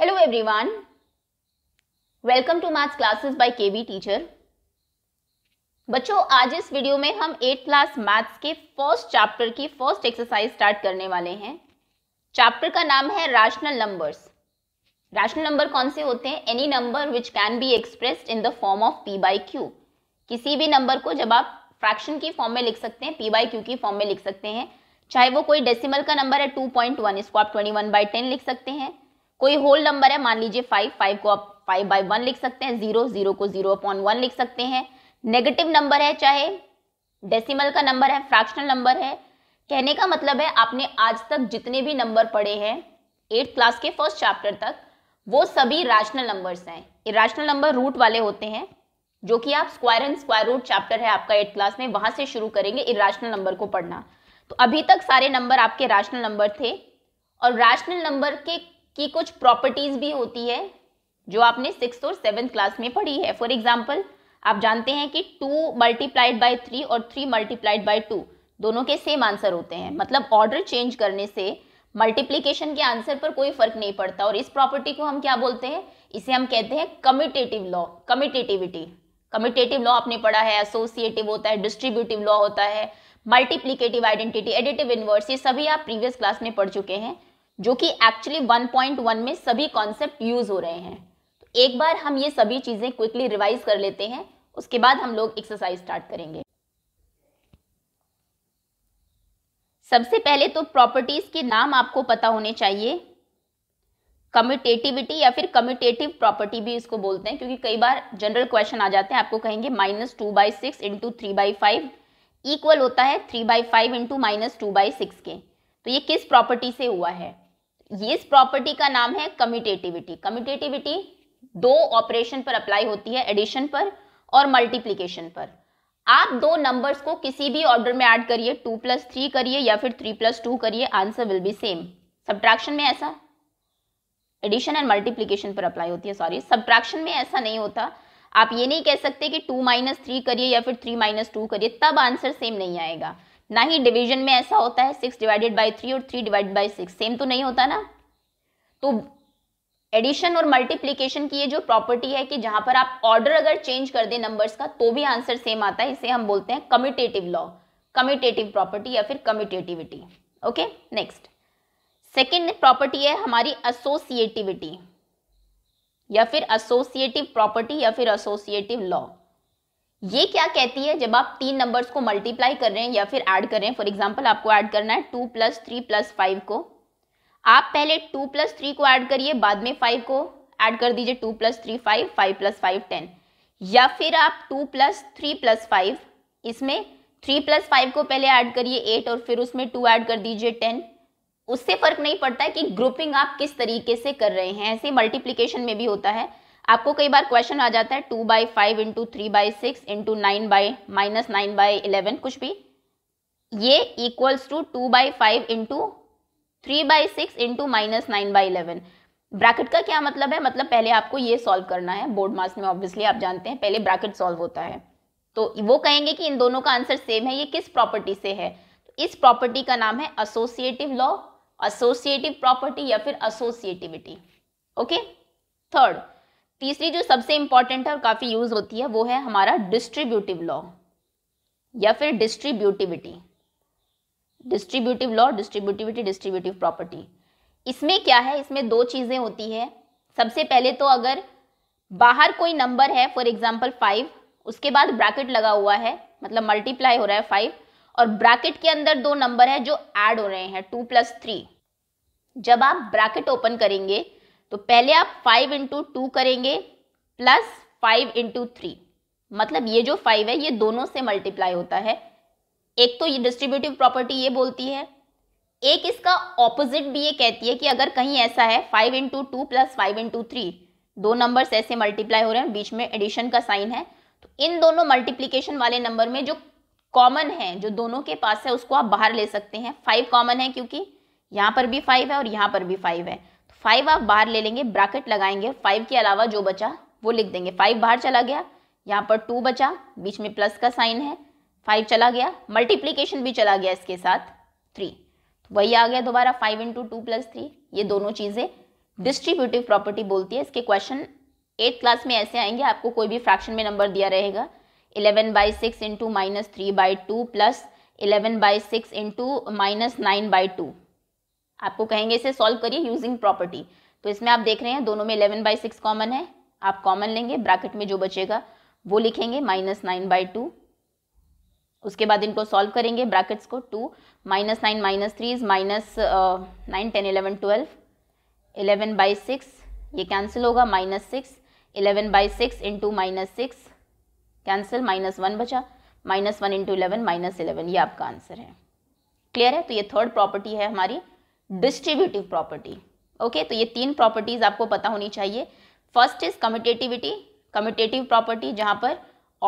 Hello everyone welcome to maths classes by KB teacher बच्चों आज इस वीडियो में हम एट क्लास मैथ्स के फर्स्ट चैप्टर की फर्स्ट एक्सरसाइज स्टार्ट करने वाले हैं चैप्टर का नाम है रैशनल नंबर्स रैशनल नंबर कौन से होते हैं any number which can be expressed in the form of p by q किसी भी नंबर को जब आप फ्रैक्शन की फॉर्म में लिख सकते हैं पी बाई क्यू की फॉर्म में लिख सकते हैं चाहे वो कोई डेसिमल का नंबर है टू पॉइंट वन इसको आप ट्वेंटी वन बाई टेन लिख सकते हैं कोई होल नंबर है मान लीजिए फाइव फाइव को आप फाइव बाई वन लिख सकते हैं जीरो जीरो को जीरो अपॉन वन लिख सकते हैं नेगेटिव नंबर है चाहे डेसिमल का नंबर है फ्रैक्शनल नंबर है कहने का मतलब है आपने आज तक जितने भी नंबर पढ़े हैं एट्थ क्लास के फर्स्ट चैप्टर तक वो सभी रैशनल नंबर्स हैं इरेशनल नंबर रूट वाले होते हैं जो कि आप square and square root chapter है आपका एट्थ क्लास में वहां से शुरू करेंगे इरेशनल नंबर को पढ़ना तो अभी तक सारे नंबर आपके रैशनल नंबर थे और रैशनल नंबर के की कुछ प्रॉपर्टीज भी होती है जो आपने सिक्स और सेवन्थ क्लास में पढ़ी है फॉर एग्जाम्पल आप जानते हैं कि टू मल्टीप्लाइड बाई थ्री और थ्री मल्टीप्लाइड बाई टू दोनों के सेम आंसर होते हैं मतलब ऑर्डर चेंज करने से मल्टीप्लीकेशन के आंसर पर कोई फर्क नहीं पड़ता और इस प्रॉपर्टी को हम क्या बोलते हैं इसे हम कहते हैं commutative law commutativity commutative law आपने पढ़ा है एसोसिएटिव होता है डिस्ट्रीब्यूटिव लॉ होता है मल्टीप्लीकेटिव आइडेंटिटी एडिटिव इनवर्स ये सभी आप प्रीवियस क्लास में पढ़ चुके हैं जो कि एक्चुअली 1.1 में सभी कॉन्सेप्ट यूज हो रहे हैं तो एक बार हम ये सभी चीज़ें क्विकली रिवाइज कर लेते हैं उसके बाद हम लोग एक्सरसाइज स्टार्ट करेंगे सबसे पहले तो प्रॉपर्टीज के नाम आपको पता होने चाहिए कम्यूटेटिविटी या फिर कम्यूटेटिव प्रॉपर्टी भी इसको बोलते हैं क्योंकि कई बार जनरल क्वेश्चन आ जाते हैं आपको कहेंगे minus two by six into three by five equal होता है three by five into minus two by six के तो ये किस प्रॉपर्टी से हुआ है ये इस प्रॉपर्टी का नाम है कमिटेटिविटी कमिटेटिविटी दो ऑपरेशन पर अप्लाई होती है एडिशन पर और मल्टीप्लीकेशन पर आप दो नंबर्स को किसी भी ऑर्डर में ऐड करिए टू प्लस थ्री करिए या फिर थ्री प्लस टू करिए answer will be same subtraction में ऐसा एडिशन एंड मल्टीप्लीकेशन पर अप्लाई होती है सॉरी सब्ट्रैक्शन में ऐसा नहीं होता आप ये नहीं कह सकते कि टू माइनस थ्री करिए या फिर थ्री माइनस टू करिए तब आंसर सेम नहीं आएगा ना ही डिवीजन में ऐसा होता है सिक्स डिवाइडेड बाई थ्री और three divide by six same तो नहीं होता ना तो एडिशन और मल्टीप्लीकेशन की ये जो प्रॉपर्टी है कि जहां पर आप ऑर्डर अगर चेंज कर दें नंबर्स का तो भी आंसर सेम आता है इसे हम बोलते हैं कम्यूटेटिव लॉ कम्यूटेटिव प्रॉपर्टी या फिर commutativity okay next second property है हमारी असोसिएटिविटी या फिर असोसिएटिव प्रॉपर्टी या फिर असोसिएटिव लॉ ये क्या कहती है जब आप तीन नंबर्स को मल्टीप्लाई कर रहे हैं या फिर ऐड कर रहे हैं फॉर एग्जाम्पल आपको ऐड करना है two plus three plus five को आप पहले टू प्लस थ्री को ऐड करिए बाद में फाइव को ऐड कर दीजिए two plus three five five plus five ten या फिर आप two plus three plus five इसमें थ्री प्लस फाइव को पहले ऐड करिए एट और फिर उसमें टू ऐड कर दीजिए टेन उससे फर्क नहीं पड़ता है कि ग्रुपिंग आप किस तरीके से कर रहे हैं ऐसे मल्टीप्लीकेशन में भी होता है आपको कई बार क्वेश्चन आ जाता है two by five into three by six into nine by minus nine by eleven कुछ भी ये equals to two by five into three by six into minus nine by eleven bracket का क्या मतलब है मतलब पहले आपको ये सॉल्व करना है बोर्ड मास में ऑब्वियसली आप जानते हैं पहले ब्रैकेट सॉल्व होता है तो वो कहेंगे कि इन दोनों का आंसर सेम है ये किस प्रॉपर्टी से है तो इस प्रॉपर्टी का नाम है एसोसिएटिव लॉ एसोसिएटिव प्रॉपर्टी या फिर एसोसिएटिविटी ओके थर्ड तीसरी जो सबसे इंपॉर्टेंट है और काफ़ी यूज़ होती है वो है हमारा डिस्ट्रीब्यूटिव लॉ या फिर distributivity distributive law distributivity distributive property इसमें क्या है इसमें दो चीज़ें होती है सबसे पहले तो अगर बाहर कोई नंबर है फॉर एग्जाम्पल फाइव उसके बाद ब्रैकेट लगा हुआ है मतलब मल्टीप्लाई हो रहा है फाइव और ब्रैकेट के अंदर दो नंबर है जो ऐड हो रहे हैं टू प्लस थ्री जब आप ब्रैकेट ओपन करेंगे तो पहले आप फाइव इंटू टू करेंगे प्लस फाइव इंटू थ्री मतलब ये जो फाइव है ये दोनों से मल्टीप्लाई होता है एक तो ये डिस्ट्रीब्यूटिव प्रॉपर्टी ये बोलती है एक इसका ऑपोजिट भी ये कहती है कि अगर कहीं ऐसा है five into two plus five into three दो नंबर्स ऐसे मल्टीप्लाई हो रहे हैं बीच में एडिशन का साइन है तो इन दोनों मल्टीप्लीकेशन वाले नंबर में जो कॉमन है जो दोनों के पास है उसको आप बाहर ले सकते हैं फाइव कॉमन है क्योंकि यहाँ पर भी फाइव है और यहाँ पर भी फाइव है फाइव आप बाहर ले लेंगे ब्राकेट लगाएंगे फाइव के अलावा जो बचा वो लिख देंगे फाइव बाहर चला गया यहाँ पर टू बचा बीच में प्लस का साइन है फाइव चला गया मल्टीप्लीकेशन भी चला गया इसके साथ थ्री तो वही आ गया दोबारा five into two plus three ये दोनों चीज़ें डिस्ट्रीब्यूटिव प्रॉपर्टी बोलती है इसके क्वेश्चन एट क्लास में ऐसे आएंगे आपको कोई भी फ्रैक्शन में नंबर दिया रहेगा eleven by six into minus three by two plus eleven by six into minus nine by two आपको कहेंगे इसे सॉल्व करिए यूजिंग प्रॉपर्टी तो इसमें आप देख रहे हैं दोनों में इलेवन बाई सिक्स कॉमन है आप कॉमन लेंगे ब्रैकेट में जो बचेगा वो लिखेंगे माइनस नाइन बाई टू उसके बाद इनको सॉल्व करेंगे ब्रैकेट्स को two minus nine minus three is minus nine ten eleven twelve eleven by six ये कैंसिल होगा minus six eleven by six into minus six cancel minus one बचा minus one into eleven minus eleven ये आपका answer है clear है तो ये third property है हमारी डिस्ट्रीब्यूटिव प्रॉपर्टी ओके तो ये तीन प्रॉपर्टीज आपको पता होनी चाहिए first is commutativity commutative property जहाँ पर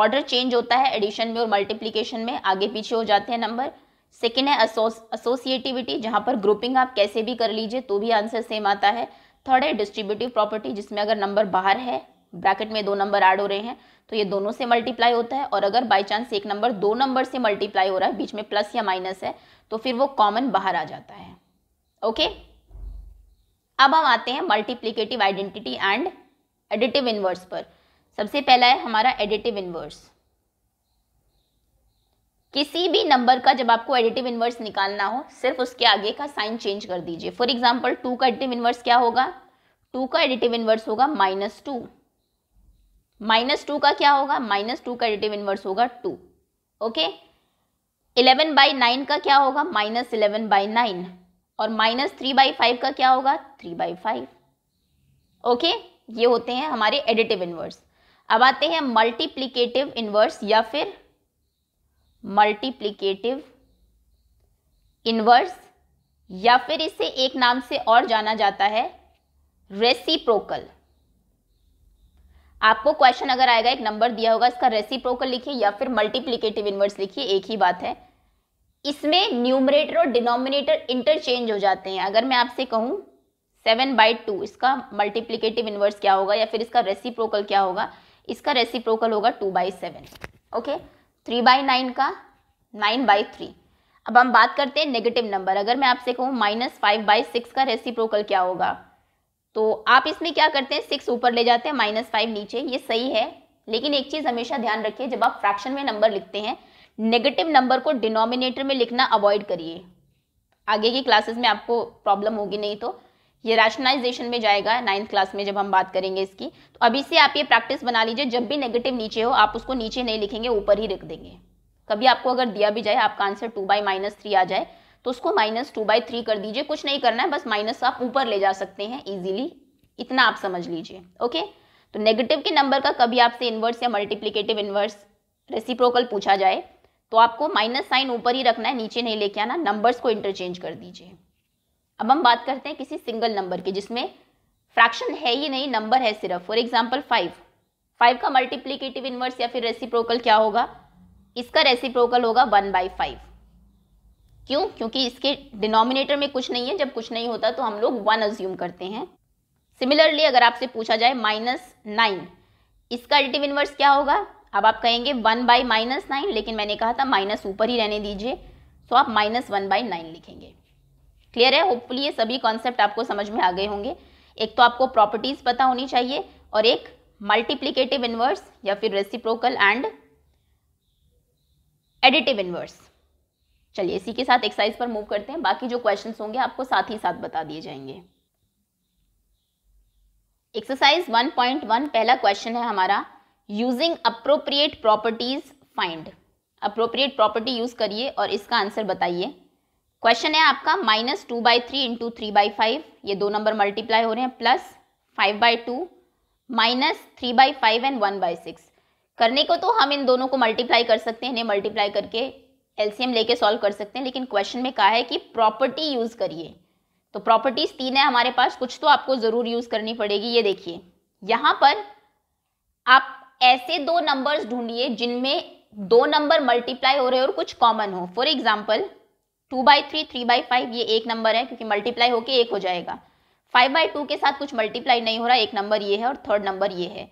ऑर्डर चेंज होता है एडिशन में और मल्टीप्लीकेशन में आगे पीछे हो जाते हैं नंबर सेकेंड है एसोसिएटिविटी जहाँ पर ग्रुपिंग आप कैसे भी कर लीजिए तो भी आंसर सेम आता है थर्ड है डिस्ट्रीब्यूटिव प्रॉपर्टी जिसमें अगर नंबर बाहर है ब्रैकेट में दो नंबर ऐड हो रहे हैं तो ये दोनों से मल्टीप्लाई होता है और अगर बाई चांस एक नंबर दो नंबर से मल्टीप्लाई हो रहा है बीच में प्लस या माइनस है तो फिर वो कॉमन बाहर आ जाता है ओके अब हम आते हैं multiplicative identity and additive inverse पर सबसे पहला है हमारा एडिटिव इन्वर्स किसी भी नंबर का जब आपको एडिटिव इन्वर्स निकालना हो सिर्फ उसके आगे का साइन चेंज कर दीजिए फॉर एग्जाम्पल टू का एडिटिव इन्वर्स क्या होगा टू का एडिटिव इन्वर्स होगा माइनस टू माइनस टू का क्या होगा माइनस टू का एडिटिव इन्वर्स होगा two okay eleven by nine का क्या होगा माइनस इलेवन बाई नाइन और माइनस थ्री बाई फाइव का क्या होगा थ्री बाई फाइव ओके ये होते हैं हमारे एडिटिव इन्वर्स अब आते हैं मल्टीप्लीकेटिव इन्वर्स या फिर मल्टीप्लीकेटिव इन्वर्स या फिर इसे एक नाम से और जाना जाता है रेसिप्रोकल आपको क्वेश्चन अगर आएगा एक नंबर दिया होगा इसका रेसिप्रोकल लिखिए या फिर मल्टीप्लीकेटिव इन्वर्स लिखिए एक ही बात है इसमें न्यूमरेटर और डिनोमिनेटर इंटरचेंज हो जाते हैं अगर मैं आपसे कहूँ सेवन बाई टू इसका मल्टीप्लीकेटिव इनवर्स क्या होगा या फिर इसका रेसिप्रोकल क्या होगा इसका रेसिप्रोकल होगा two by seven okay three by nine का नाइन बाई थ्री अब हम बात करते हैं नेगेटिव नंबर अगर मैं आपसे कहूँ माइनस फाइव बाई सिक्स का रेसिप्रोकल क्या होगा तो आप इसमें क्या करते हैं सिक्स ऊपर ले जाते हैं माइनस फाइव नीचे ये सही है लेकिन एक चीज़ हमेशा ध्यान रखिए जब आप फ्रैक्शन में नंबर लिखते हैं नेगेटिव नंबर को डिनोमिनेटर में लिखना अवॉइड करिए आगे की क्लासेस में आपको प्रॉब्लम होगी नहीं तो ये रैशनलाइजेशन में जाएगा नाइन्थ क्लास में जब हम बात करेंगे इसकी तो अभी से आप ये प्रैक्टिस बना लीजिए जब भी नेगेटिव नीचे हो आप उसको नीचे नहीं लिखेंगे ऊपर ही लिख देंगे कभी आपको अगर दिया भी जाए आपका answer two by minus three आ जाए तो उसको माइनस टू बाई थ्री कर दीजिए कुछ नहीं करना है बस माइनस आप ऊपर ले जा सकते हैं ईजिली इतना आप समझ लीजिए ओके तो नेगेटिव के नंबर का कभी आपसे इन्वर्स या मल्टीप्लीकेटिव इन्वर्स रेसिप्रोकल पूछा जाए तो आपको माइनस साइन ऊपर ही रखना है नीचे नहीं लेके आना नंबर्स को इंटरचेंज कर दीजिए अब हम बात करते हैं किसी सिंगल नंबर की जिसमें फ्रैक्शन है ही नहीं नंबर है सिर्फ फॉर एग्जाम्पल फाइव फाइव का मल्टीप्लीकेटिव इनवर्स या फिर रेसिप्रोकल क्या होगा इसका रेसिप्रोकल होगा वन बाई फाइव क्यों क्योंकि इसके डिनोमिनेटर में कुछ नहीं है जब कुछ नहीं होता तो हम लोग वन अज्यूम करते हैं सिमिलरली अगर आपसे पूछा जाए माइनस नाइन इसका अल्टिव इनवर्स क्या होगा अब आप कहेंगे वन बाई माइनस नाइन लेकिन मैंने कहा था माइनस ऊपर ही रहने दीजिए सो तो आप माइनस वन बाई नाइन लिखेंगे क्लियर है होपफुली ये सभी कॉन्सेप्ट आपको समझ में आ गए होंगे एक तो आपको प्रॉपर्टीज पता होनी चाहिए और एक मल्टीप्लीकेटिव इन्वर्स या फिर रेसिप्रोकल एंड एडिटिव इन्वर्स चलिए इसी के साथ एक्सरसाइज पर मूव करते हैं बाकी जो क्वेश्चन होंगे आपको साथ ही साथ बता दिए जाएंगे एक्सरसाइज 1.1 पहला क्वेश्चन है हमारा using appropriate properties find appropriate property use करिए और इसका आंसर बताइए क्वेश्चन है आपका minus two by three into three by five ये दो नंबर मल्टीप्लाई हो रहे हैं plus five by two minus three by five and one by six करने को तो हम इन दोनों को मल्टीप्लाई कर सकते हैं इन्हें मल्टीप्लाई करके एलसीएम लेके सॉल्व कर सकते हैं लेकिन क्वेश्चन में कहा है कि प्रॉपर्टी यूज करिए तो प्रॉपर्टीज तीन है हमारे पास कुछ तो आपको जरूर यूज करनी पड़ेगी ये देखिए यहाँ पर आप ऐसे दो नंबर्स ढूंढिए जिनमें दो नंबर मल्टीप्लाई हो रहे हो और कुछ कॉमन हो for example two by three three by five ये एक नंबर है क्योंकि मल्टीप्लाई होके एक हो जाएगा फाइव बाई टू के साथ कुछ मल्टीप्लाई नहीं हो रहा एक नंबर ये है और थर्ड नंबर ये है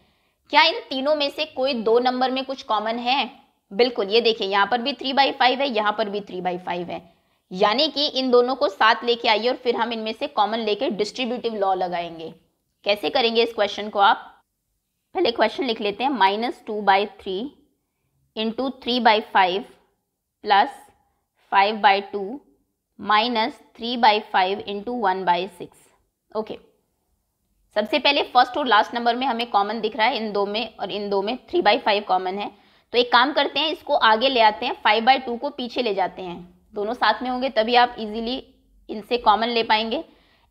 क्या इन तीनों में से कोई दो नंबर में कुछ कॉमन है बिल्कुल ये देखिए यहाँ पर भी थ्री बाई फाइव है यहाँ पर भी थ्री बाई फाइव है यानी कि इन दोनों को साथ लेके आइए और फिर हम इनमें से कॉमन लेके डिस्ट्रीब्यूटिव लॉ लगाएंगे कैसे करेंगे इस क्वेश्चन को आप पहले क्वेश्चन लिख लेते हैं minus two by three into three by five plus five by two minus three by five into one by six okay सबसे पहले फर्स्ट और लास्ट नंबर में हमें कॉमन दिख रहा है इन दो में और इन दो में थ्री बाई फाइव कॉमन है तो एक काम करते हैं इसको आगे ले आते हैं फाइव बाई टू को पीछे ले जाते हैं दोनों साथ में होंगे तभी आप इजीली इनसे कॉमन ले पाएंगे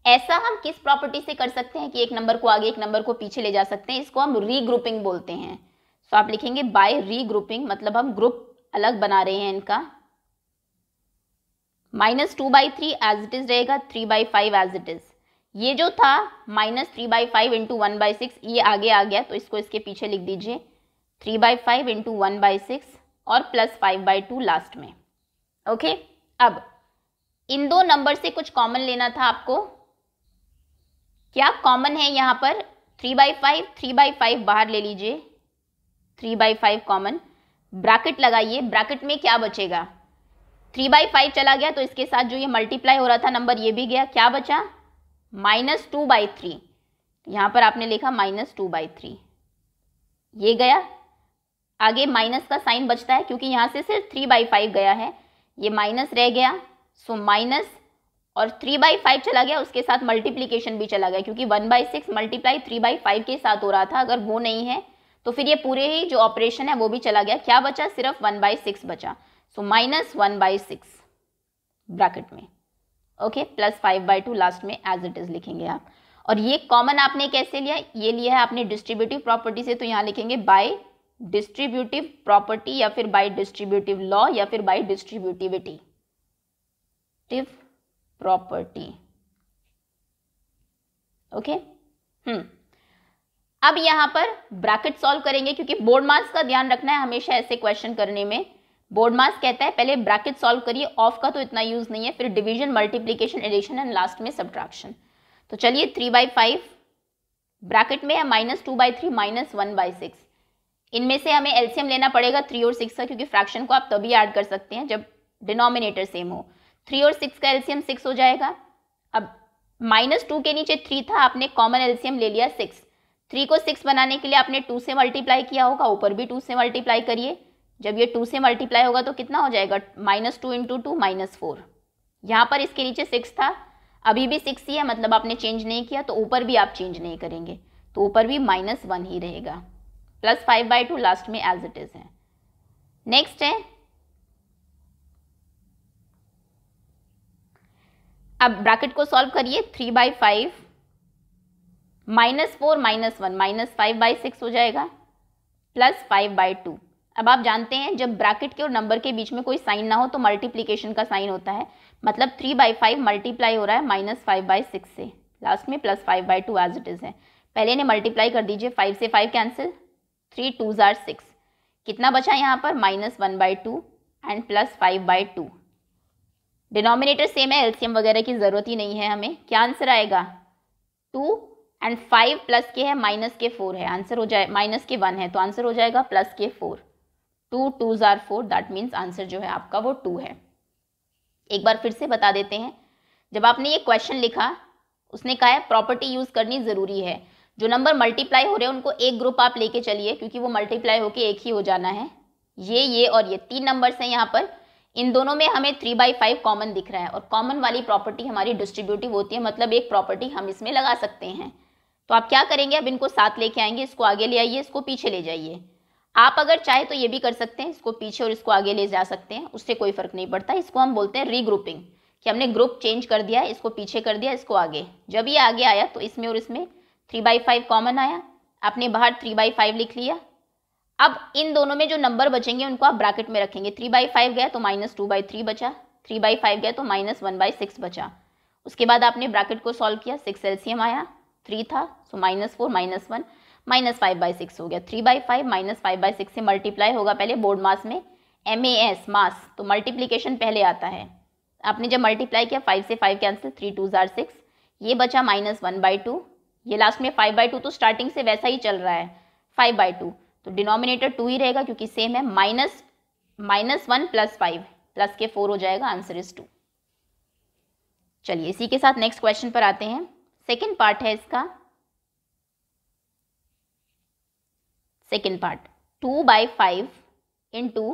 ऐसा हम किस प्रॉपर्टी से कर सकते हैं कि एक नंबर को आगे एक नंबर को पीछे ले जा सकते हैं इसको हम रीग्रुपिंग बोलते हैं सो so, आप लिखेंगे बाय रीग्रुपिंग मतलब हम ग्रुप अलग बना रहे हैं इनका minus two by three as it is रहेगा three by five as it is ये जो था minus three by five into one by six ये आगे आ गया तो इसको इसके पीछे लिख दीजिए three by five into one by six और plus five by two last में ओके okay? अब इन दो नंबर से कुछ कॉमन लेना था आपको क्या कॉमन है यहाँ पर three by five three by five बाहर ले लीजिए three by five common bracket लगाइए ब्रैकेट में क्या बचेगा थ्री बाई फाइव चला गया तो इसके साथ जो ये मल्टीप्लाई हो रहा था नंबर ये भी गया क्या बचा माइनस टू बाई थ्री यहाँ पर आपने लिखा माइनस टू बाई थ्री ये गया आगे माइनस का साइन बचता है क्योंकि यहाँ से सिर्फ थ्री बाई फाइव गया है ये माइनस रह गया सो माइनस और थ्री बाई फाइव चला गया उसके साथ मल्टीप्लीकेशन भी चला गया क्योंकि one by six multiply three by five के साथ हो रहा था अगर वो नहीं है तो फिर ये पूरे ही जो ऑपरेशन है वो भी चला गया क्या बचा सिर्फ वन बाई सिक्स बचा so minus one by six bracket में okay plus five by two last में एज इट इज लिखेंगे आप और ये कॉमन आपने कैसे लिया ये लिया है आपने डिस्ट्रीब्यूटिव प्रॉपर्टी से तो यहाँ लिखेंगे बाई डिस्ट्रीब्यूटिव प्रॉपर्टी या फिर बाई डिस्ट्रीब्यूटिव लॉ या फिर by distributivity property okay hmm अब यहां पर ब्रैकेट सॉल्व करेंगे क्योंकि बोर्ड मार्क्स का ध्यान रखना है हमेशा ऐसे क्वेश्चन करने में बोर्ड मार्क्स कहता है पहले ब्रैकेट सॉल्व करिए ऑफ का तो इतना यूज नहीं है फिर division multiplication addition and last में सब्ट्रैक्शन तो चलिए थ्री बाई फाइव ब्रैकेट में है minus two by three minus one by six इनमें से हमें एल्सियम लेना पड़ेगा थ्री और सिक्स का क्योंकि फ्रैक्शन को आप तभी ऐड कर सकते हैं जब डिनोमिनेटर सेम हो थ्री और सिक्स का एल्सियम सिक्स हो जाएगा अब माइनस टू के नीचे थ्री था आपने कॉमन एल्सियम ले लिया सिक्स थ्री को सिक्स बनाने के लिए आपने टू से मल्टीप्लाई किया होगा ऊपर भी टू से मल्टीप्लाई करिए जब ये टू से मल्टीप्लाई होगा तो कितना हो जाएगा minus two into two minus four यहाँ पर इसके नीचे सिक्स था अभी भी सिक्स ही है मतलब आपने चेंज नहीं किया तो ऊपर भी आप चेंज नहीं करेंगे तो ऊपर भी माइनस वन ही रहेगा plus five by two last में एज इट इज़ है नेक्स्ट है अब ब्रैकेट को सॉल्व करिए three by five minus four minus one minus five by six हो जाएगा प्लस फाइव बाई टू अब आप जानते हैं जब ब्रैकेट के और नंबर के बीच में कोई साइन ना हो तो मल्टीप्लीकेशन का साइन होता है मतलब थ्री बाई फाइव मल्टीप्लाई हो रहा है माइनस फाइव बाई सिक्स से लास्ट में plus five by two as it is है पहले इन्हें मल्टीप्लाई कर दीजिए फाइव से फाइव कैंसिल थ्री टू ज़ार सिक्स कितना बचा यहाँ पर minus one by two and plus five by two denominator same है एल्सियम वगैरह की ज़रूरत ही नहीं है हमें क्या आंसर आएगा टू एंड फाइव प्लस के है माइनस के फोर है आंसर हो जाए माइनस के वन है तो आंसर हो जाएगा प्लस के फोर टू टू ज़ार फोर दैट मीन्स आंसर जो है आपका वो टू है एक बार फिर से बता देते हैं जब आपने ये क्वेश्चन लिखा उसने कहा है प्रॉपर्टी यूज़ करनी ज़रूरी है जो नंबर मल्टीप्लाई हो रहे हैं उनको एक ग्रुप आप लेके चलिए क्योंकि वो मल्टीप्लाई होके एक ही हो जाना है ये ये और ये तीन नंबर्स हैं यहाँ पर इन दोनों में हमें थ्री बाई फाइव कॉमन दिख रहा है और कॉमन वाली प्रॉपर्टी हमारी डिस्ट्रीब्यूटिव होती है मतलब एक प्रॉपर्टी हम इसमें लगा सकते हैं तो आप क्या करेंगे अब इनको साथ लेके आएंगे इसको आगे ले आइए इसको पीछे ले जाइए आप अगर चाहे तो ये भी कर सकते हैं इसको पीछे और इसको आगे ले जा सकते हैं उससे कोई फर्क नहीं पड़ता इसको हम बोलते हैं रीग्रुपिंग कि हमने ग्रुप चेंज कर दिया इसको पीछे कर दिया इसको आगे जब ये आगे आया तो इसमें और इसमें थ्री बाई फाइव कॉमन आया आपने बाहर थ्री बाई फाइव लिख लिया अब इन दोनों में जो नंबर बचेंगे उनको आप ब्रैकेट में रखेंगे थ्री बाई फाइव गया तो माइनस टू बाई थ्री बचा थ्री बाई फाइव गया तो माइनस वन बाई सिक्स बचा उसके बाद आपने ब्रैकेट को सॉल्व किया सिक्स एल्सियम आया थ्री था so minus four minus one minus five by six हो गया three by five minus five by six से मल्टीप्लाई होगा पहले बोर्ड मास में एम ए एस मास तो मल्टीप्लीकेशन पहले आता है आपने जब मल्टीप्लाई किया फाइव से फाइव कैंसिल थ्री टू जार सिक्स ये बचा माइनस वन बाई टू ये लास्ट में फाइव बाई टू तो स्टार्टिंग से वैसा ही चल रहा है फाइव बाई टू तो डिनोमिनेटर टू ही रहेगा क्योंकि सेम है minus minus one plus five plus के फोर हो जाएगा आंसर इज टू चलिए इसी के साथ नेक्स्ट क्वेश्चन पर आते हैं सेकेंड पार्ट है इसका second part two by five into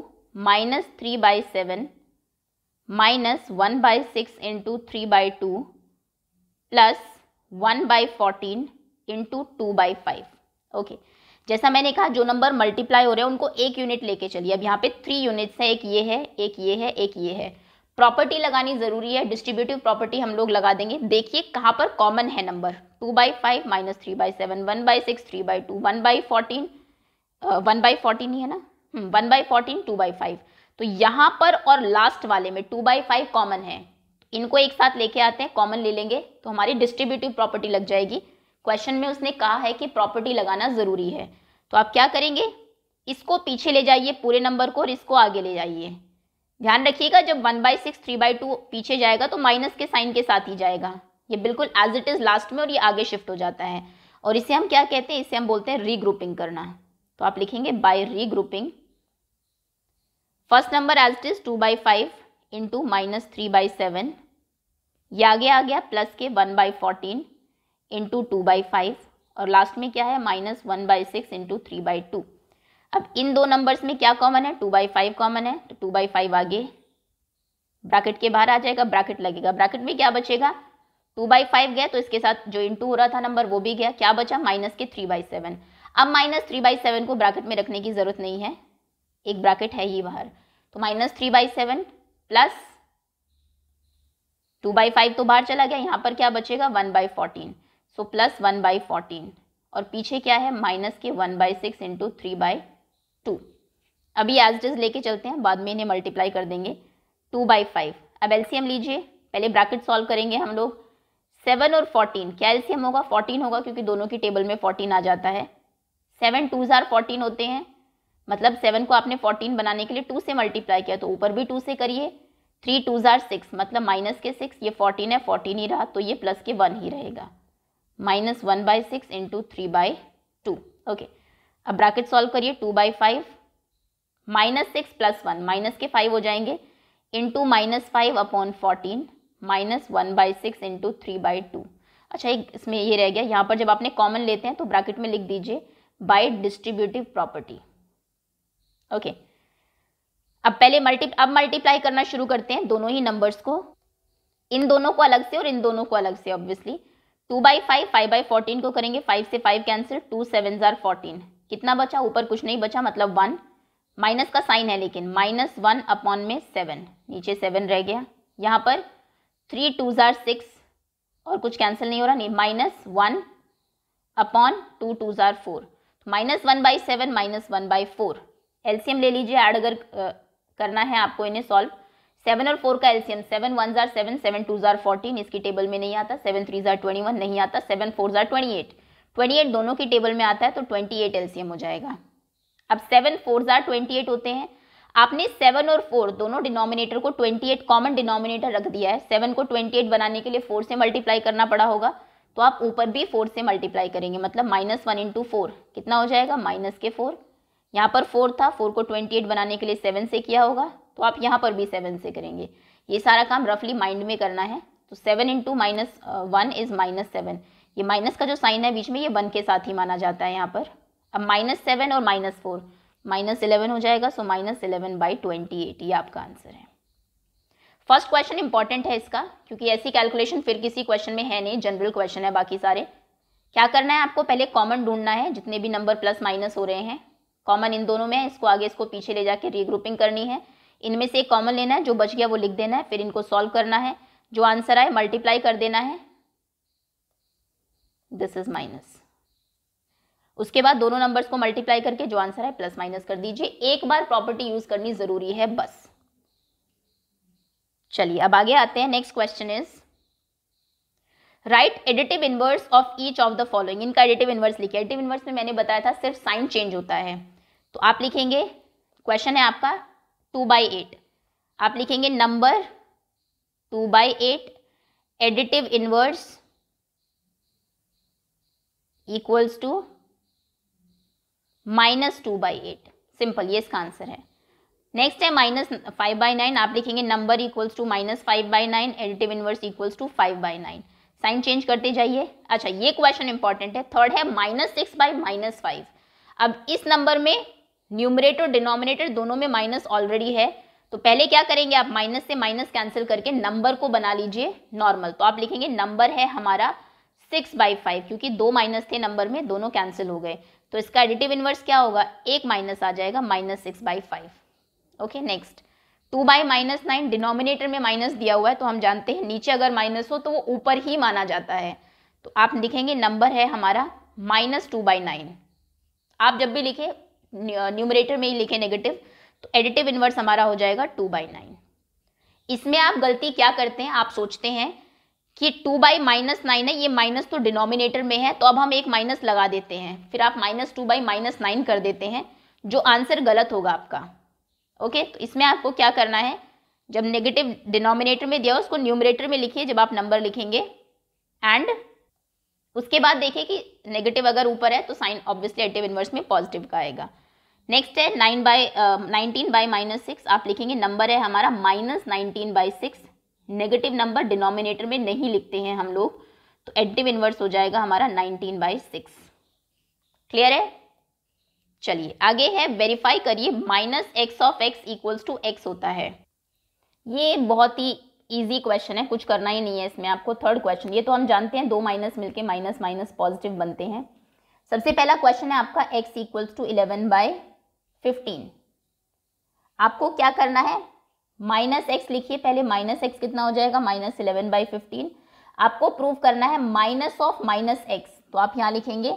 minus three by seven minus one by six into three by two plus one by fourteen into two by five okay जैसा मैंने कहा जो number multiply हो रहे हैं उनको एक यूनिट लेके चलिए अब यहाँ पे थ्री यूनिट्स है एक ये है एक ये है एक ये है प्रॉपर्टी लगानी जरूरी है डिस्ट्रीब्यूटिव प्रॉपर्टी हम लोग लगा देंगे देखिए कहाँ पर कॉमन है number two by five minus three by seven one by six three by two one by fourteen one by fourteen ही है ना one by fourteen two by five तो यहाँ पर और लास्ट वाले में टू बाई फाइव कॉमन है इनको एक साथ लेके आते हैं कॉमन ले लेंगे तो हमारी डिस्ट्रीब्यूटिव प्रॉपर्टी लग जाएगी क्वेश्चन में उसने कहा है कि प्रॉपर्टी लगाना जरूरी है तो आप क्या करेंगे इसको पीछे ले जाइए पूरे नंबर को और इसको आगे ले जाइए ध्यान रखिएगा जब one by six three by two पीछे जाएगा तो माइनस के साइन के साथ ही जाएगा ये बिल्कुल एज इट इज़ लास्ट में और ये आगे शिफ्ट हो जाता है और इसे हम क्या कहते हैं इसे हम बोलते हैं रीग्रुपिंग करना तो आप लिखेंगे by regrouping first number as it is two by five into minus three by seven ये आगे आ गया प्लस के one by fourteen into two by five और लास्ट में क्या है minus one by six into three by two अब इन दो नंबर्स में क्या कॉमन है टू बाई फाइव कॉमन है तो टू बाई फाइव आगे ब्रैकेट के बाहर आ जाएगा ब्रैकेट लगेगा ब्रैकेट में क्या बचेगा टू बाई फाइव गया तो इसके साथ जो इंटू हो रहा था नंबर वो भी गया क्या बचा माइनस के थ्री बाई सेवन अब माइनस थ्री बाई सेवन को ब्रैकेट में रखने की जरूरत नहीं है एक ब्रैकेट है ही बाहर तो minus three by seven plus two by five तो बाहर चला गया यहाँ पर क्या बचेगा one by fourteen so plus one by fourteen और पीछे क्या है माइनस के one by six into three by two अभी एज डज लेके चलते हैं बाद में इन्हें मल्टीप्लाई कर देंगे टू बाई फाइव अब एलसीएम लीजिए पहले ब्रैकेट सॉल्व करेंगे हम लोग सेवन और फोर्टीन क्या एलसीएम होगा फोर्टीन होगा क्योंकि दोनों की टेबल में फोर्टीन आ जाता है सेवन टू ज़ार फोर्टीन होते हैं मतलब सेवन को आपने फोर्टीन बनाने के लिए टू से मल्टीप्लाई किया तो ऊपर भी टू से करिए थ्री टू ज़ार सिक्स मतलब माइनस के सिक्स ये फोर्टीन है फोर्टीन ही रहा तो ये प्लस के वन ही रहेगा minus one by six into three by two okay अब ब्रैकेट सॉल्व करिए two by five minus six plus one minus के फाइव हो जाएंगे into minus five upon fourteen minus one by six into three by two अच्छा एक इसमें ये रह गया यहाँ पर जब आपने कॉमन लेते हैं तो ब्रैकेट में लिख दीजिए बाई डिस्ट्रीब्यूटिव प्रॉपर्टी ओके अब पहले मल्टी अब मल्टीप्लाई करना शुरू करते हैं दोनों ही नंबर्स को इन दोनों को अलग से और इन दोनों को अलग से obviously two by five five by fourteen को करेंगे फाइव से फाइव कैंसिल टू सेवन जार फोर्टीन कितना बचा ऊपर कुछ नहीं बचा मतलब वन माइनस का साइन है लेकिन माइनस वन अपॉन में सेवन नीचे सेवन रह गया यहाँ पर थ्री टू जार सिक्स और कुछ कैंसिल नहीं हो रहा नहीं minus one upon two two जार four minus one by seven minus one by four LCM ले लीजिए ऐड अगर करना है आपको इन्हें सॉल्व सेवन और फोर का एल्सियम सेवन वन जार सेवन सेवन टू जार फोर्टीन इसकी टेबल में नहीं आता सेवन थ्री जार ट्वेंटी वन नहीं आता सेवन फोर जार ट्वेंटी एट ट्वेंटी एट दोनों की टेबल में आता है तो ट्वेंटी एट एल्सियम हो जाएगा अब सेवन फोर जार ट्वेंटी एट होते हैं आपने सेवन और फोर दोनों डिनोमिनेटर को ट्वेंटी एट कॉमन डिनोमिनेटर रख दिया है सेवन को ट्वेंटी एट बनाने के लिए फोर से मल्टीप्लाई करना पड़ा होगा तो आप ऊपर भी फोर से मल्टीप्लाई करेंगे मतलब माइनस वन इंटू फोर कितना हो जाएगा माइनस के फोर यहाँ पर फोर था फोर को ट्वेंटी एट बनाने के लिए सेवन से किया होगा तो आप यहाँ पर भी सेवन से करेंगे ये सारा काम रफली माइंड में करना है तो seven into minus one is minus seven ये माइनस का जो साइन है बीच में ये वन के साथ ही माना जाता है यहाँ पर अब माइनस सेवन और माइनस फोर माइनस इलेवन हो जाएगा so minus eleven by twenty eight ये आपका आंसर है फर्स्ट क्वेश्चन इंपॉर्टेंट है इसका क्योंकि ऐसी कैलकुलेशन फिर किसी क्वेश्चन में है नहीं जनरल क्वेश्चन है बाकी सारे क्या करना है आपको पहले कॉमन ढूंढना है जितने भी नंबर प्लस माइनस हो रहे हैं कॉमन इन दोनों में है इसको आगे इसको पीछे ले जाके रीग्रुपिंग करनी है इनमें से एक कॉमन लेना है जो बच गया वो लिख देना है फिर इनको सॉल्व करना है जो आंसर आए मल्टीप्लाई कर देना है दिस इज माइनस उसके बाद दोनों नंबर्स को मल्टीप्लाई करके जो आंसर है प्लस माइनस कर दीजिए एक बार प्रॉपर्टी यूज करनी जरूरी है बस चलिए अब आगे आते हैं next question is write additive inverse of each of the following इनका एडिटिव इनवर्स लिखिए एडिटिव इनवर्स में मैंने बताया था सिर्फ साइन चेंज होता है तो आप लिखेंगे क्वेश्चन है आपका टू बाई एट आप लिखेंगे number two by eight additive inverse equals to minus two by eight simple ये इसका आंसर है नेक्स्ट है माइनस फाइव बाई नाइन आप लिखेंगे number equals to minus five by nine additive inverse equals to five by nine sign change करते जाइए अच्छा ये क्वेश्चन इंपॉर्टेंट है थर्ड है minus six by minus five अब इस नंबर में न्यूमरेटर डिनोमिनेटर दोनों में माइनस ऑलरेडी है तो पहले क्या करेंगे आप माइनस से माइनस कैंसिल करके नंबर को बना लीजिए नॉर्मल तो आप लिखेंगे नंबर है हमारा सिक्स बाई फाइव क्योंकि दो माइनस थे नंबर में दोनों कैंसिल हो गए तो इसका एडिटिव इन्वर्स क्या होगा एक माइनस आ जाएगा minus six by five okay next two by minus nine denominator में माइनस दिया हुआ है तो हम जानते हैं नीचे अगर माइनस हो तो वो ऊपर ही माना जाता है तो आप लिखेंगे नंबर है हमारा माइनस टू बाई नाइन आप जब भी लिखें न्यूमरेटर में ही लिखे नेगेटिव तो एडिटिव इन्वर्स हमारा हो जाएगा टू बाई नाइन इसमें आप गलती क्या करते हैं आप सोचते हैं कि टू बाई माइनस नाइन है ये माइनस तो डिनोमिनेटर में है तो अब हम एक माइनस लगा देते हैं फिर आप minus two by minus nine कर देते हैं जो आंसर गलत होगा आपका ओके तो इसमें आपको क्या करना है जब नेगेटिव डिनोमिनेटर में दिया उसको न्यूमरेटर में लिखिए जब आप नंबर लिखेंगे एंड उसके बाद देखिए कि नेगेटिव अगर ऊपर है तो साइन ऑब्वियसली एडिटिव इन्वर्स में पॉजिटिव का आएगा नेक्स्ट है nine by nineteen by minus six आप लिखेंगे नंबर है हमारा minus nineteen by six negative number denominator में नहीं लिखते हैं हम लोग तो एडिटिव इन्वर्स हो जाएगा हमारा नाइनटीन बाई सिक्स क्लियर है चलिए आगे है वेरीफाई करिए minus x of x equals to x होता है ये बहुत ही इजी क्वेश्चन है कुछ करना ही नहीं है इसमें आपको थर्ड क्वेश्चन ये तो हम जानते हैं दो माइनस मिलके माइनस माइनस पॉजिटिव बनते हैं सबसे पहला क्वेश्चन है आपका x equals to eleven by fifteen आपको क्या करना है माइनस एक्स लिखिए पहले माइनस एक्स कितना हो जाएगा माइनस इलेवन बाई फिफ्टीन आपको प्रूव करना है माइनस ऑफ माइनस एक्स तो आप यहाँ लिखेंगे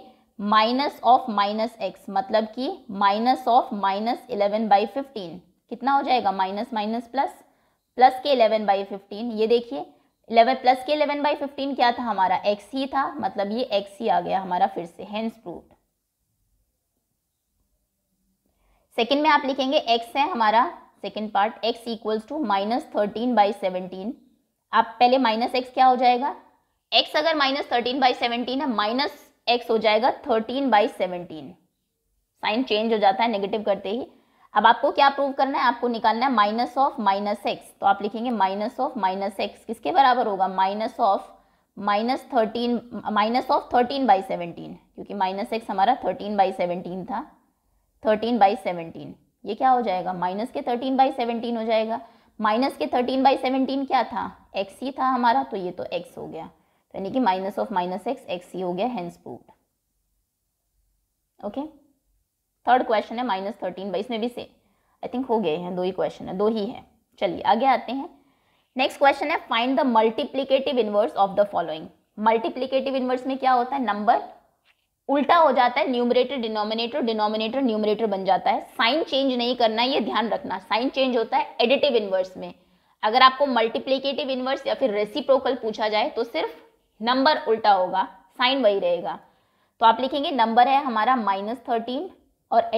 माइनस ऑफ माइनस एक्स मतलब कि minus of minus eleven by fifteen कितना हो जाएगा माइनस माइनस प्लस प्लस के इलेवन बाई फिफ्टीन ये देखिए इलेवन प्लस के इलेवन बाई फिफ्टीन क्या था हमारा एक्स ही था मतलब ये एक्स ही आ गया हमारा फिर से हैंड्स प्रूफ सेकेंड में आप लिखेंगे एक्स है हमारा second part x equals to minus thirteen by seventeen आप पहले माइनस एक्स क्या हो जाएगा एक्स अगर माइनस थर्टीन बाई सेवनटीन है माइनस एक्स हो जाएगा thirteen by seventeen sign change हो जाता है नेगेटिव करते ही अब आपको क्या प्रूव करना है आपको निकालना है माइनस ऑफ माइनस एक्स तो आप लिखेंगे माइनस ऑफ माइनस एक्स किसके बराबर होगा minus of minus thirteen minus of thirteen by seventeen क्योंकि माइनस एक्स हमारा थर्टीन बाई सेवनटीन था थर्टीन बाई सेवनटीन ये क्या हो जाएगा माइनस के थर्टीन बाई सेवनटीन हो जाएगा माइनस के थर्टीन बाई सेवनटीन क्या था एक्स ही था हमारा तो ये तो एक्स हो गया तो यानी कि minus of minus x x ही हो गया hence proved okay third question है माइनस थर्टीन बाई इसमें भी से आई थिंक हो गए हैं दो ही क्वेश्चन है दो ही है चलिए आगे आते हैं नेक्स्ट क्वेश्चन है find the multiplicative inverse of the following multiplicative inverse में क्या होता है नंबर उल्टा हो जाता है न्यूमरेटर डिनोमिनेटर डिनोमिनेटर न्यूमरेटर बन जाता है साइन चेंज नहीं करना ये ध्यान रखना साइन चेंज होता है एडिटिव इनवर्स में अगर आपको मल्टीप्लीकेटिव इनवर्स या फिर रेसिप्रोकल पूछा जाए तो सिर्फ नंबर उल्टा होगा साइन वही रहेगा तो आप लिखेंगे नंबर है हमारा माइनस थर्टीन और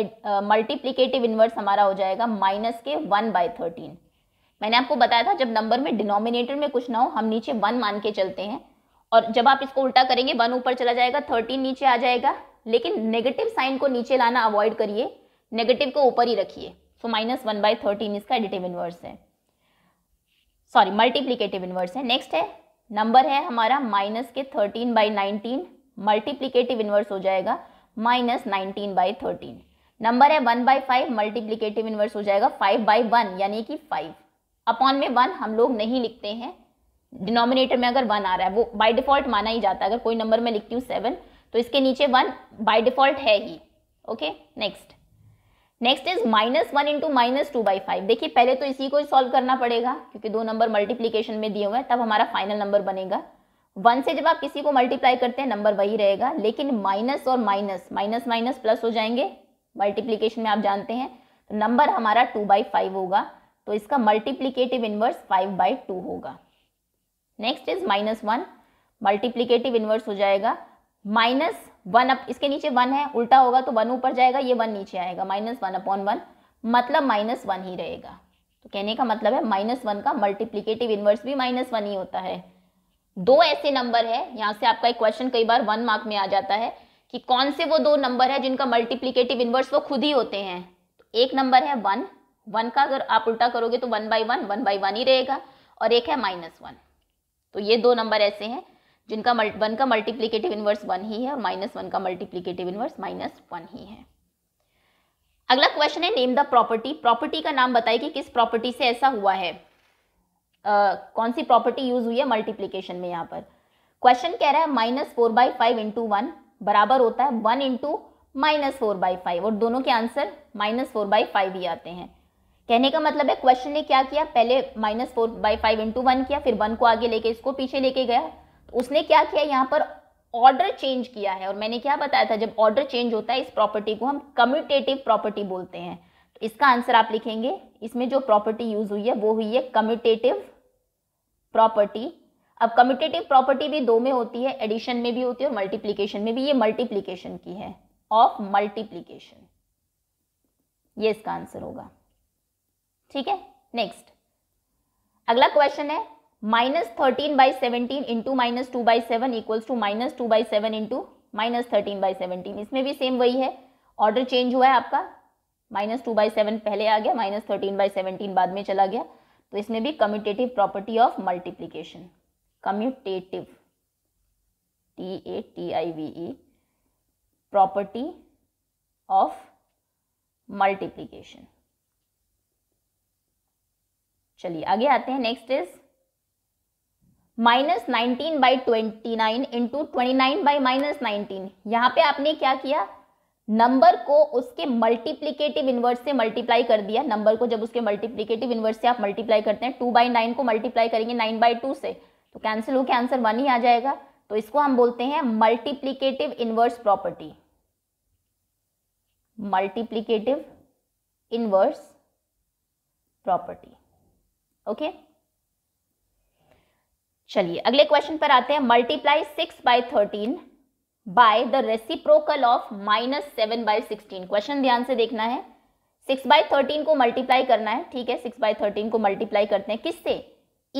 मल्टीप्लीकेटिव इनवर्स हमारा हो जाएगा माइनस के वन बाय थर्टीन मैंने आपको बताया था जब नंबर में डिनोमिनेटर में कुछ ना हो हम नीचे वन मान के चलते हैं और जब आप इसको उल्टा करेंगे वन ऊपर चला जाएगा थर्टीन नीचे आ जाएगा लेकिन नेगेटिव साइन को नीचे लाना अवॉइड करिए नेगेटिव को ऊपर ही रखिए so minus one by thirteen इसका एडिटिव इन्वर्स है सॉरी मल्टीप्लीकेटिव इन्वर्स है नेक्स्ट है नंबर है हमारा माइनस के thirteen by nineteen multiplicative inverse हो जाएगा minus nineteen by thirteen number है one by five multiplicative inverse हो जाएगा फाइव बाई वन यानी कि फाइव अपॉन में वन हम लोग नहीं लिखते हैं डिनोमिनेटर में अगर वन आ रहा है वो बाय डिफॉल्ट माना ही जाता है अगर कोई नंबर में लिखती हूँ सेवन तो इसके नीचे वन बाय डिफॉल्ट है ही okay next next is minus one into minus two by five देखिए पहले तो इसी को सॉल्व करना पड़ेगा क्योंकि दो नंबर मल्टीप्लीकेशन में दिए हुए हैं तब हमारा फाइनल नंबर बनेगा वन से जब आप किसी को मल्टीप्लाई करते हैं नंबर वही रहेगा लेकिन माइनस और माइनस माइनस माइनस प्लस हो जाएंगे मल्टीप्लीकेशन में आप जानते हैं तो नंबर हमारा टू बाई फाइव होगा तो इसका multiplicative inverse five by two होगा next is minus one multiplicative inverse हो जाएगा माइनस वन अप इसके नीचे वन है उल्टा होगा तो वन ऊपर जाएगा ये वन नीचे आएगा माइनस वन अपॉन वन मतलब माइनस वन ही रहेगा तो कहने का मतलब है माइनस वन का मल्टीप्लीकेटिव इनवर्स भी माइनस वन ही होता है दो ऐसे नंबर है यहाँ से आपका एक क्वेश्चन कई बार वन मार्क में आ जाता है कि कौन से वो दो नंबर है जिनका मल्टीप्लीकेटिव इनवर्स वो खुद ही होते हैं तो एक नंबर है वन वन का अगर आप उल्टा करोगे तो one by one one by one ही रहेगा और एक है माइनस वन तो ये दो नंबर ऐसे हैं जिनका मल्ट वन का मल्टीप्लीकेटिव इन्वर्स वन ही है और माइनस वन का मल्टीप्लीकेटिव इन्वर्स माइनस वन ही है अगला क्वेश्चन है नेम द प्रॉपर्टी प्रॉपर्टी का नाम बताइए कि किस प्रॉपर्टी से ऐसा हुआ है uh, कौन सी प्रॉपर्टी यूज हुई है मल्टीप्लीकेशन में यहाँ पर क्वेश्चन कह रहा है minus four by five into one बराबर होता है one into minus four by five और दोनों के answer minus four by five ही आते हैं कहने का मतलब है क्वेश्चन ने क्या किया पहले minus four by five into one किया फिर वन को आगे लेके इसको पीछे लेके गया तो उसने क्या किया यहाँ पर ऑर्डर चेंज किया है और मैंने क्या बताया था जब ऑर्डर चेंज होता है इस प्रॉपर्टी को हम कम्यूटेटिव प्रॉपर्टी बोलते हैं तो इसका आंसर आप लिखेंगे इसमें जो प्रॉपर्टी यूज हुई है वो हुई है कम्यूटेटिव प्रॉपर्टी अब कम्यूटेटिव प्रॉपर्टी भी दो में होती है एडिशन में भी होती है और मल्टीप्लीकेशन में भी ये मल्टीप्लीकेशन की है ऑफ मल्टीप्लीकेशन ये इसका आंसर होगा ठीक है नेक्स्ट अगला क्वेश्चन है minus thirteen by seventeen into minus two by seven equals to minus two by seven into minus thirteen by seventeen इसमें भी सेम वही है ऑर्डर चेंज हुआ है आपका माइनस टू बाई सेवन पहले आ गया माइनस थर्टीन बाई सेवनटीन बाद में चला गया तो इसमें भी commutative property of multiplication commutative T A T I V E property of multiplication चलिए आगे आते हैं next is minus nineteen by twenty nine into twenty nine by minus nineteen यहां पर आपने क्या किया नंबर को उसके मल्टीप्लीकेटिव इनवर्स से मल्टीप्लाई कर दिया नंबर को जब उसके मल्टीप्लीकेटिव इनवर्स से आप मल्टीप्लाई करते हैं टू बाई नाइन को मल्टीप्लाई करेंगे नाइन बाई टू से तो कैंसिल होकर आंसर वन ही आ जाएगा तो इसको हम बोलते हैं multiplicative inverse property multiplicative inverse property okay चलिए अगले क्वेश्चन पर आते हैं multiply six by thirteen by the reciprocal of minus seven by sixteen question ध्यान से देखना है सिक्स बाय थर्टीन को मल्टीप्लाई करना है ठीक है सिक्स बाय थर्टीन को मल्टीप्लाई करते हैं किससे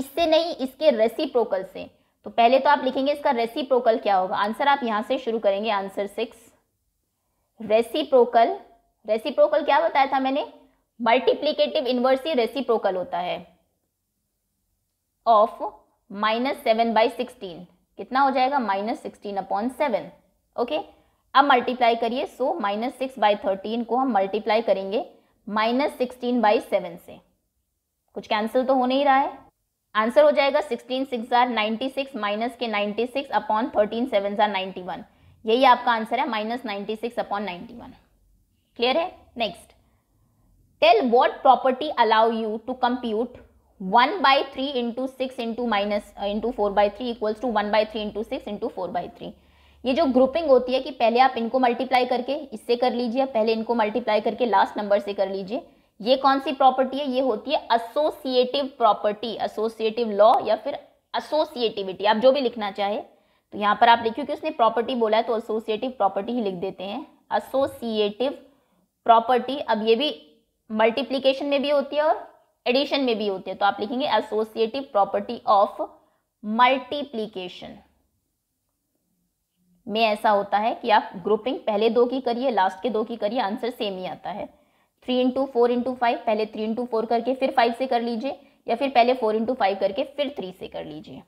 इससे नहीं इसके रेसिप्रोकल से तो पहले तो आप लिखेंगे इसका रेसिप्रोकल क्या होगा आंसर आप यहां से शुरू करेंगे आंसर सिक्स रेसिप्रोकल रेसिप्रोकल क्या बताया था मैंने मल्टीप्लीकेटिव इनवर्सी रेसिप्रोकल होता है of minus seven by sixteen कितना हो जाएगा minus sixteen upon seven okay अब मल्टीप्लाई करिए so minus six by thirteen को हम मल्टीप्लाई करेंगे माइनस सिक्सटीन बाई सेवन से कुछ कैंसिल तो हो नहीं रहा है आंसर हो जाएगा sixteen six are ninety six minus के ninety six upon thirteen seven are ninety one यही आपका आंसर है minus ninety six upon ninety one clear है next tell what property allow you to compute one by three into six into minus into four by three equals to one by three into six into four by three ये जो grouping होती है कि पहले आप इनको multiply करके इससे कर लीजिए पहले इनको मल्टीप्लाई करके लास्ट नंबर से कर लीजिए ये कौन सी प्रॉपर्टी है ये होती है असोसिएटिव प्रॉपर्टी असोसिएटिव लॉ या फिर असोसिएटिविटी आप जो भी लिखना चाहे तो यहाँ पर आप लिखिए कि उसने प्रॉपर्टी बोला है तो असोसिएटिव प्रॉपर्टी ही लिख देते हैं असोसिएटिव प्रॉपर्टी अब ये भी मल्टीप्लीकेशन में भी होती है और एडिशन में भी होती है तो आप लिखेंगे एसोसिएटिव प्रॉपर्टी ऑफ मल्टीप्लीकेशन में ऐसा होता है कि आप ग्रुपिंग पहले दो की करिए लास्ट के दो की करिए आंसर सेम ही आता है three into four into five पहले थ्री इंटू फोर करके फिर फाइव से कर लीजिए या फिर पहले फोर इंटू फाइव करके फिर थ्री से कर लीजिए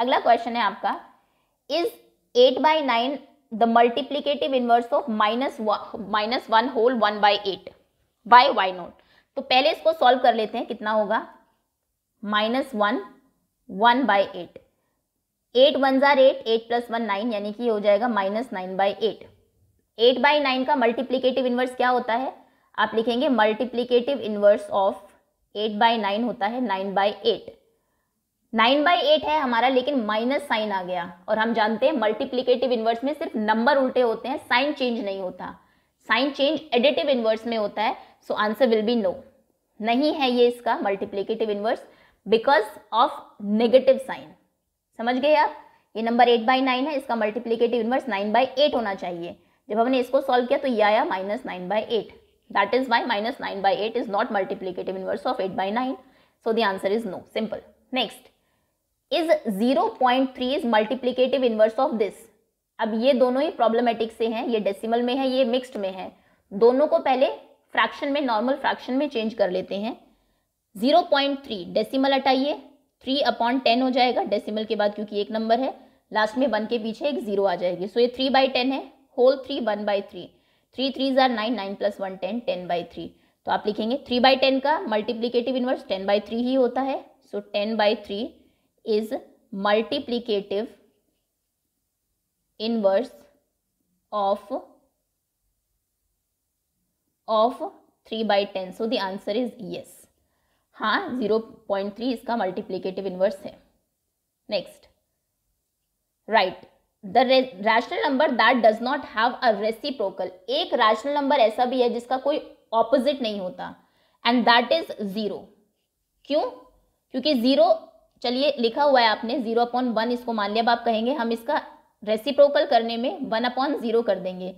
अगला क्वेश्चन है आपका is eight by nine the multiplicative inverse of minus minus one whole one by eight by why not तो पहले इसको सॉल्व कर लेते हैं कितना होगा minus one one by eight eight one जार eight eight plus one nine यानी कि हो जाएगा minus nine by eight eight by nine का मल्टीप्लीकेटिव इन्वर्स क्या होता है आप लिखेंगे multiplicative inverse of eight by nine होता है nine by eight nine by eight है हमारा लेकिन माइनस साइन आ गया और हम जानते हैं मल्टीप्लीकेटिव इन्वर्स में सिर्फ नंबर उल्टे होते हैं साइन चेंज नहीं होता साइन चेंज एडिटिव इन्वर्स में होता है so answer will be no नहीं है ये इसका multiplicative inverse because of negative sign समझ गए आप ये नंबर एट बाई नाइन है इसका multiplicative inverse nine by eight होना चाहिए जब हमने इसको सॉल्व किया तो ये आया minus nine by eight that is why minus nine by eight is not multiplicative inverse of eight by nine so the answer is no simple next is zero point three is multiplicative inverse of this अब ये दोनों ही problematic से हैं ये decimal में है ये mixed में है दोनों को पहले फ्रैक्शन में नॉर्मल फ्रैक्शन में चेंज कर लेते हैं जीरो पॉइंट थ्री डेसीमल हटाइए थ्री अपॉन टेन हो जाएगा डेसिमल के बाद क्योंकि एक नंबर है लास्ट में वन के पीछे एक जीरो आ जाएगी सो ये थ्री बाई टेन है whole three one by three three three जार nine nine plus one ten ten by three तो आप लिखेंगे थ्री बाई टेन का multiplicative inverse ten by three ही होता है so ten by three is multiplicative inverse of of three by ten so the answer is yes हाँ three इसका multiplicative inverse है next write the rational number that does not have a reciprocal एक rational number ऐसा भी है जिसका कोई opposite नहीं होता एंड दैट इज जीरो क्यों क्योंकि जीरो चलिए लिखा हुआ है आपने जीरो अपॉन वन इसको मान लिया अब आप कहेंगे हम इसका रेसिप्रोकल करने में वन अपॉन जीरो कर देंगे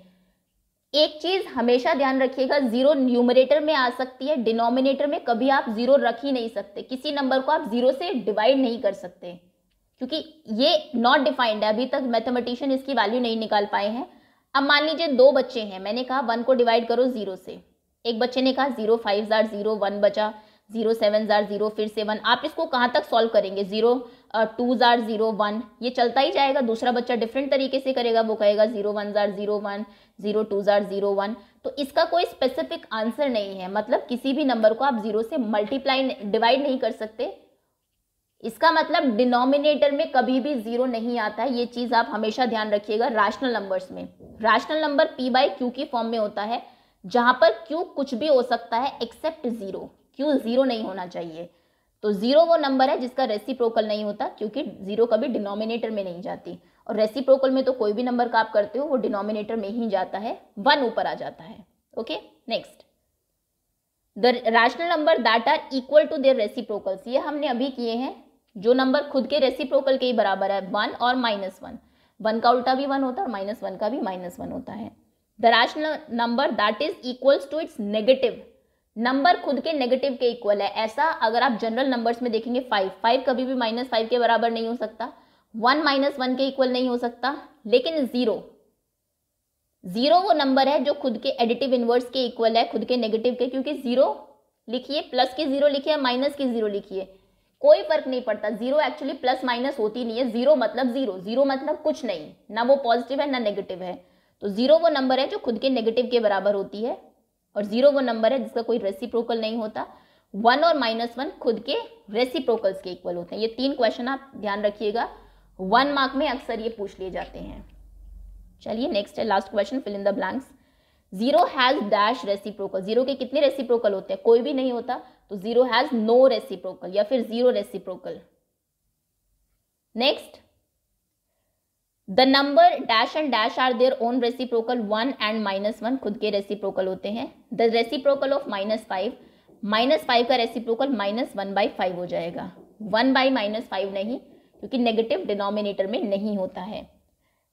एक चीज हमेशा ध्यान रखिएगा जीरो न्यूमरेटर में आ सकती है डिनोमिनेटर में कभी आप जीरो रख ही नहीं सकते किसी नंबर को आप जीरो से डिवाइड नहीं कर सकते क्योंकि ये नॉट डिफाइंड है अभी तक मैथमेटिशियन इसकी वैल्यू नहीं निकाल पाए हैं अब मान लीजिए दो बच्चे हैं मैंने कहा वन को डिवाइड करो जीरो से एक बच्चे ने कहा जीरो फाइव जार जीरो वन बचा जीरो सेवन जार जीरो फिर से वन आप इसको कहाँ तक सॉल्व करेंगे जीरो टू ज़ार ज़ीरो वन ये चलता ही जाएगा दूसरा बच्चा डिफरेंट तरीके से करेगा वो कहेगा ज़ीरो वन ज़ार ज़ीरो वन ज़ीरो टू ज़ार ज़ीरो वन तो इसका कोई स्पेसिफिक आंसर नहीं है मतलब किसी भी नंबर को आप ज़ीरो से मल्टीप्लाई डिवाइड नहीं कर सकते इसका मतलब डिनोमिनेटर में कभी भी ज़ीरो नहीं आता है ये चीज़ आप हमेशा ध्यान रखिएगा राशनल नंबर्स में rational number p by q की फॉर्म में होता है जहां पर क्यू कुछ भी हो सकता है एक्सेप्ट ज़ीरो क्यू ज़ीरो नहीं होना चाहिए तो जीरो वो नंबर है जिसका रेसिप्रोकल नहीं होता क्योंकि जीरो कभी डिनोमिनेटर में नहीं जाती और रेसिप्रोकल में तो कोई भी नंबर का आप करते हो वो डिनोमिनेटर में ही जाता है वन ऊपर आ जाता है okay next the rational number that are equal to their reciprocals ये हमने अभी किए हैं जो नंबर खुद के रेसिप्रोकल के ही बराबर है वन और माइनस वन वन का उल्टा भी वन होता है और माइनस वन का भी माइनस वन होता है the rational number that is equals to its negative number खुद के नेगेटिव के इक्वल है ऐसा अगर आप जनरल नंबर्स में देखेंगे फाइव फाइव कभी भी माइनस फाइव के बराबर नहीं हो सकता वन माइनस वन के इक्वल नहीं हो सकता लेकिन जीरो जीरो वो नंबर है जो खुद के एडिटिव इनवर्स के इक्वल है खुद के नेगेटिव के क्योंकि जीरो लिखिए प्लस की जीरो लिखिए माइनस की जीरो लिखिए कोई फर्क नहीं पड़ता जीरो एक्चुअली प्लस माइनस होती नहीं है जीरो मतलब जीरो जीरो मतलब कुछ नहीं ना वो पॉजिटिव है ना नेगेटिव है तो जीरो वो नंबर है जो खुद के नेगेटिव के बराबर होती है और जीरो वो नंबर है जिसका कोई रेसिप्रोकल नहीं होता वन और माइनस वन खुद के रेसिप्रोकल्स के इक्वल होते हैं ये तीन क्वेश्चन आप ध्यान रखिएगा वन मार्क में अक्सर ये पूछ लिए जाते हैं चलिए नेक्स्ट है last question fill in the blanks zero has dash reciprocal zero के कितने रेसिप्रोकल होते हैं कोई भी नहीं होता तो जीरो हैज नो रेसिप्रोकल या फिर zero reciprocal next the number dash and dash are their own reciprocal one and minus one खुद के रेसिप्रोकल होते हैं the reciprocal of minus five minus five का reciprocal minus one by five हो जाएगा one by minus five नहीं क्योंकि negative denominator में नहीं होता है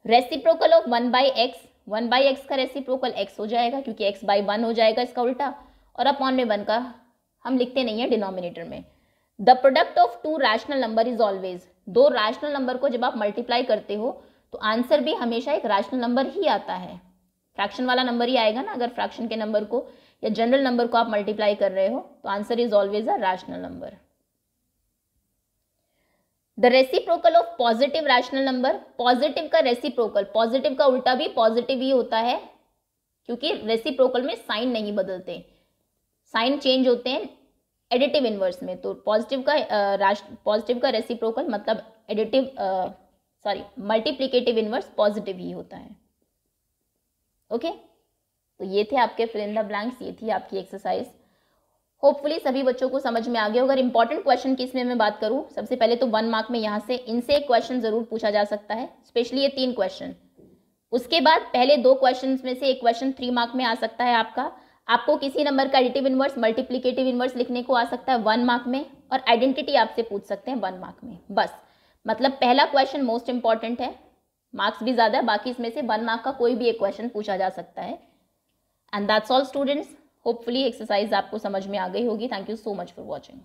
reciprocal of one by x one by x का रेसिप्रोकल एक्स हो जाएगा क्योंकि एक्स बाई वन हो जाएगा इसका उल्टा और अपॉन में वन का हम लिखते नहीं है डिनोमिनेटर में the product of two rational number is always दो रैशनल नंबर को जब आप मल्टीप्लाई करते हो तो आंसर भी हमेशा एक रैशनल नंबर ही आता है फ्रैक्शन वाला नंबर ही आएगा ना अगर फ्रैक्शन के नंबर को या जनरल नंबर को आप मल्टीप्लाई कर रहे हो तो answer is always a rational number the reciprocal of positive rational number positive का रेसिप्रोकल पॉजिटिव का उल्टा भी पॉजिटिव ही होता है क्योंकि रेसिप्रोकल में साइन नहीं बदलते साइन चेंज होते हैं एडिटिव इनवर्स में तो पॉजिटिव का पॉजिटिव uh, का रेसिप्रोकल मतलब additive uh, sorry multiplicative inverse positive ही होता है ओके तो ये थे आपके फिल इन द ब्लैंक्स ये थी आपकी एक्सरसाइज होपफुली सभी बच्चों को समझ में आ गया अगर इंपॉर्टेंट क्वेश्चन की में मैं बात करूं सबसे पहले तो वन मार्क में यहां से इनसे एक क्वेश्चन जरूर पूछा जा सकता है स्पेशली ये तीन क्वेश्चन उसके बाद पहले दो क्वेश्चन में से एक क्वेश्चन थ्री मार्क में आ सकता है आपका आपको किसी नंबर का एडिटिव इनवर्स मल्टीप्लीकेटिव इनवर्स लिखने को आ सकता है वन मार्क में और आइडेंटिटी आपसे पूछ सकते हैं वन मार्क में बस मतलब पहला क्वेश्चन मोस्ट इंपॉर्टेंट है मार्क्स भी ज़्यादा है बाकी इसमें से वन मार्क का कोई भी एक क्वेश्चन पूछा जा सकता है and that's all students hopefully exercise आपको समझ में आ गई होगी thank you so much for watching